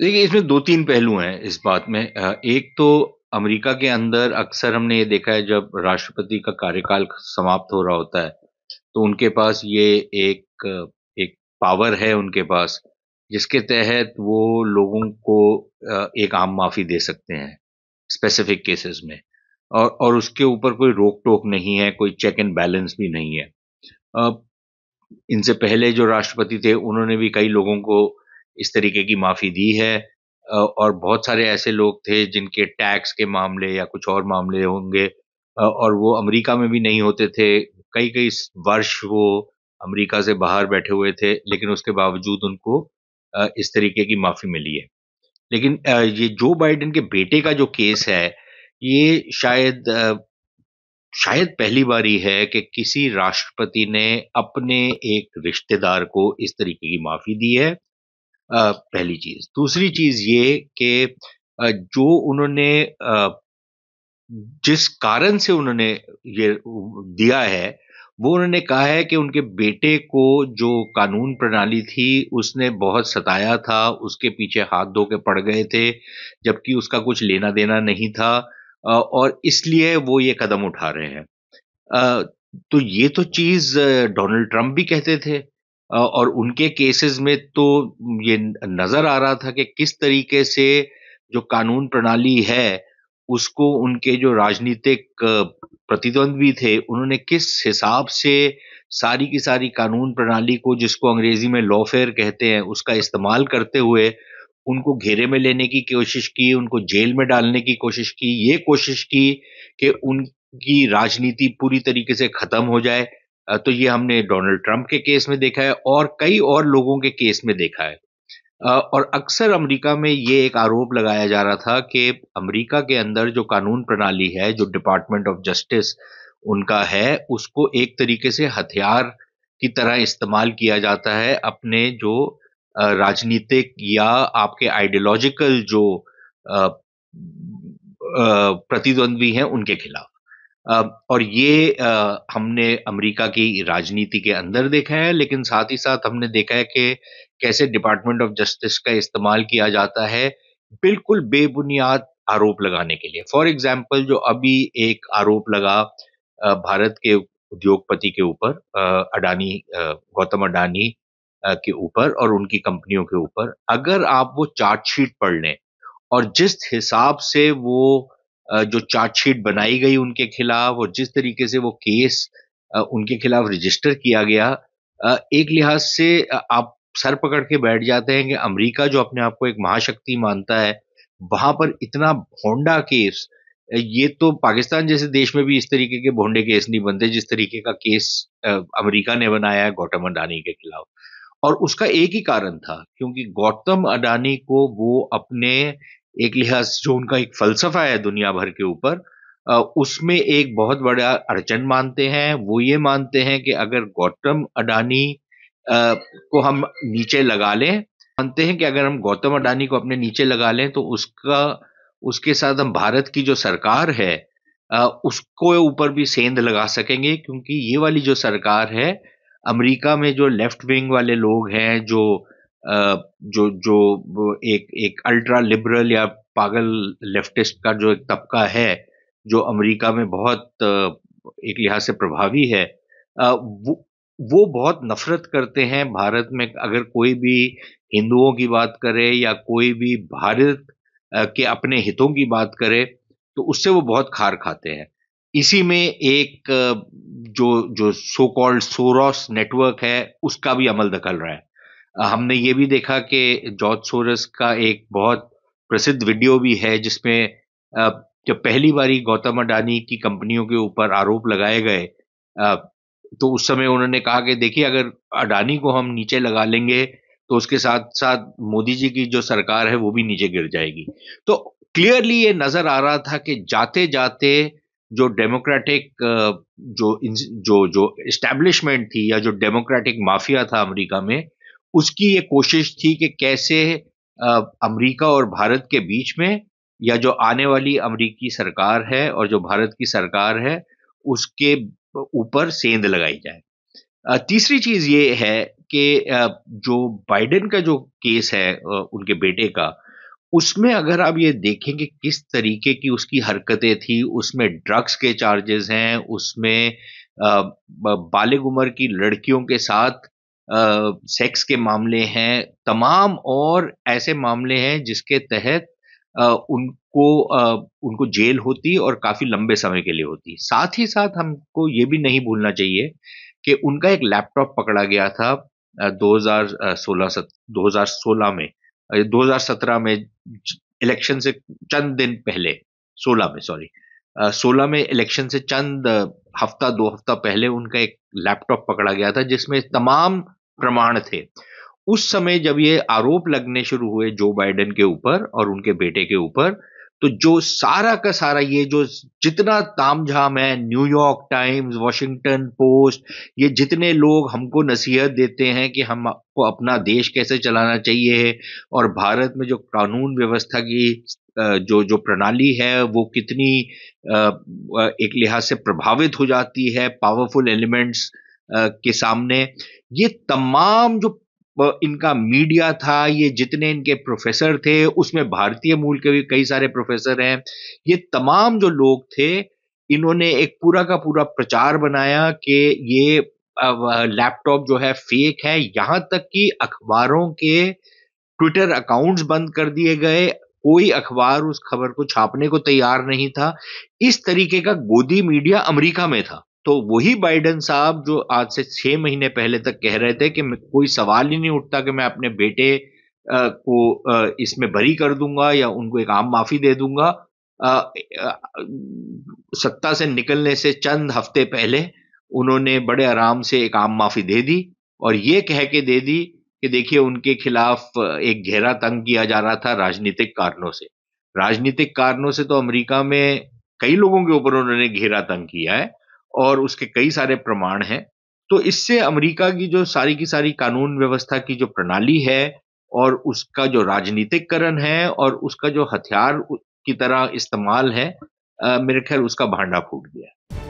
देखिए इसमें दो तीन पहलू हैं इस बात में एक तो अमेरिका के अंदर अक्सर हमने ये देखा है जब राष्ट्रपति का कार्यकाल समाप्त हो रहा होता है तो उनके पास ये एक एक पावर है उनके पास जिसके तहत वो लोगों को एक आम माफी दे सकते हैं स्पेसिफिक केसेस में और और उसके ऊपर कोई रोक टोक नहीं है कोई चेक एंड बैलेंस भी नहीं है इनसे पहले जो राष्ट्रपति थे उन्होंने भी कई लोगों को इस तरीके की माफ़ी दी है और बहुत सारे ऐसे लोग थे जिनके टैक्स के मामले या कुछ और मामले होंगे और वो अमेरिका में भी नहीं होते थे कई कई वर्ष वो अमेरिका से बाहर बैठे हुए थे लेकिन उसके बावजूद उनको इस तरीके की माफ़ी मिली है लेकिन ये जो बाइडेन के बेटे का जो केस है ये शायद शायद पहली बार ही है कि किसी राष्ट्रपति ने अपने एक रिश्तेदार को इस तरीके की माफ़ी दी है पहली चीज दूसरी चीज ये कि जो उन्होंने जिस कारण से उन्होंने ये दिया है वो उन्होंने कहा है कि उनके बेटे को जो कानून प्रणाली थी उसने बहुत सताया था उसके पीछे हाथ धो के पड़ गए थे जबकि उसका कुछ लेना देना नहीं था और इसलिए वो ये कदम उठा रहे हैं तो ये तो चीज डोनाल्ड ट्रंप भी कहते थे और उनके केसेस में तो ये नजर आ रहा था कि किस तरीके से जो कानून प्रणाली है उसको उनके जो राजनीतिक प्रतिद्वंद्वी थे उन्होंने किस हिसाब से सारी की सारी कानून प्रणाली को जिसको अंग्रेजी में लॉफेयर कहते हैं उसका इस्तेमाल करते हुए उनको घेरे में लेने की कोशिश की उनको जेल में डालने की कोशिश की ये कोशिश की कि उनकी राजनीति पूरी तरीके से खत्म हो जाए तो ये हमने डोनाल्ड ट्रंप के केस में देखा है और कई और लोगों के केस में देखा है और अक्सर अमेरिका में ये एक आरोप लगाया जा रहा था कि अमेरिका के अंदर जो कानून प्रणाली है जो डिपार्टमेंट ऑफ जस्टिस उनका है उसको एक तरीके से हथियार की तरह इस्तेमाल किया जाता है अपने जो राजनीतिक या आपके आइडियोलॉजिकल जो प्रतिद्वंद्वी हैं उनके खिलाफ और ये हमने अमेरिका की राजनीति के अंदर देखा है लेकिन साथ ही साथ हमने देखा है कि कैसे डिपार्टमेंट ऑफ जस्टिस का इस्तेमाल किया जाता है बिल्कुल बेबुनियाद आरोप लगाने के लिए फॉर एग्जाम्पल जो अभी एक आरोप लगा भारत के उद्योगपति के ऊपर अडानी गौतम अडानी के ऊपर और उनकी कंपनियों के ऊपर अगर आप वो चार्जशीट पढ़ लें और जिस हिसाब से वो जो चार्जशीट बनाई गई उनके खिलाफ और जिस तरीके से वो केस उनके खिलाफ रजिस्टर किया गया एक लिहाज से आप सर पकड़ के बैठ जाते हैं कि अमेरिका जो अपने आप को एक महाशक्ति मानता है वहां पर इतना भोंडा केस ये तो पाकिस्तान जैसे देश में भी इस तरीके के भोंडे केस नहीं बनते जिस तरीके का केस अमेरिका ने बनाया है गौतम अडानी के खिलाफ और उसका एक ही कारण था क्योंकि गौतम अडानी को वो अपने एक लिहाज जो उनका एक फलसफा है दुनिया भर के ऊपर उसमें एक बहुत बड़ा अड़चन मानते हैं वो ये मानते हैं कि अगर गौतम अडानी को हम नीचे लगा लें मानते हैं कि अगर हम गौतम अडानी को अपने नीचे लगा लें तो उसका उसके साथ हम भारत की जो सरकार है उसको ऊपर भी सेंध लगा सकेंगे क्योंकि ये वाली जो सरकार है अमेरिका में जो लेफ्ट विंग वाले लोग हैं जो जो जो एक एक अल्ट्रा लिबरल या पागल लेफ्टिस्ट का जो एक तबका है जो अमेरिका में बहुत एक लिहाज से प्रभावी है वो वो बहुत नफरत करते हैं भारत में अगर कोई भी हिंदुओं की बात करे या कोई भी भारत के अपने हितों की बात करे तो उससे वो बहुत खार खाते हैं इसी में एक जो जो सो कॉल्ड सोरॉस नेटवर्क है उसका भी अमल दखल रहा है हमने ये भी देखा कि जॉर्ज सोरस का एक बहुत प्रसिद्ध वीडियो भी है जिसमें जब पहली बारी गौतम अडानी की कंपनियों के ऊपर आरोप लगाए गए तो उस समय उन्होंने कहा कि देखिए अगर अडानी को हम नीचे लगा लेंगे तो उसके साथ साथ मोदी जी की जो सरकार है वो भी नीचे गिर जाएगी तो क्लियरली ये नजर आ रहा था कि जाते जाते जो डेमोक्रेटिक जो जो जो इस्टेब्लिशमेंट थी या जो डेमोक्रेटिक माफिया था अमेरिका में उसकी ये कोशिश थी कि कैसे अमेरिका और भारत के बीच में या जो आने वाली अमेरिकी सरकार है और जो भारत की सरकार है उसके ऊपर सेंध लगाई जाए तीसरी चीज ये है कि जो बाइडेन का जो केस है उनके बेटे का उसमें अगर आप ये देखें कि किस तरीके की उसकी हरकतें थी उसमें ड्रग्स के चार्जेस हैं उसमें बालिग उम्र की लड़कियों के साथ सेक्स के मामले हैं तमाम और ऐसे मामले हैं जिसके तहत उनको उनको जेल होती और काफ़ी लंबे समय के लिए होती साथ ही साथ हमको ये भी नहीं भूलना चाहिए कि उनका एक लैपटॉप पकड़ा गया था 2016 सोलह में 2017 में इलेक्शन से चंद दिन पहले 16 में सॉरी 16 में इलेक्शन से चंद हफ्ता दो हफ्ता पहले उनका एक लैपटॉप पकड़ा गया था जिसमें तमाम प्रमाण थे उस समय जब ये आरोप लगने शुरू हुए जो बाइडेन के ऊपर और उनके बेटे के ऊपर तो जो सारा का सारा ये जो जितना तामझाम है न्यूयॉर्क टाइम्स वॉशिंगटन पोस्ट ये जितने लोग हमको नसीहत देते हैं कि हमको अपना देश कैसे चलाना चाहिए और भारत में जो कानून व्यवस्था की जो जो प्रणाली है वो कितनी एक लिहाज से प्रभावित हो जाती है पावरफुल एलिमेंट्स के सामने ये तमाम जो इनका मीडिया था ये जितने इनके प्रोफेसर थे उसमें भारतीय मूल के भी कई सारे प्रोफेसर हैं ये तमाम जो लोग थे इन्होंने एक पूरा का पूरा प्रचार बनाया कि ये लैपटॉप जो है फेक है यहाँ तक कि अखबारों के ट्विटर अकाउंट्स बंद कर दिए गए कोई अखबार उस खबर को छापने को तैयार नहीं था इस तरीके का गोदी मीडिया अमेरिका में था तो वही बाइडन साहब जो आज से छह महीने पहले तक कह रहे थे कि कोई सवाल ही नहीं उठता कि मैं अपने बेटे को इसमें बरी कर दूंगा या उनको एक आम माफ़ी दे दूंगा सत्ता से निकलने से चंद हफ्ते पहले उन्होंने बड़े आराम से एक आम माफ़ी दे दी और ये कह के दे दी कि देखिए उनके खिलाफ एक घेरा तंग किया जा रहा था राजनीतिक कारणों से राजनीतिक कारणों से तो अमेरिका में कई लोगों के ऊपर उन्होंने घेरा तंग किया है और उसके कई सारे प्रमाण हैं तो इससे अमेरिका की जो सारी की सारी कानून व्यवस्था की जो प्रणाली है और उसका जो राजनीतिककरण है और उसका जो हथियार की तरह इस्तेमाल है मेरे ख्याल उसका भांडा फूट गया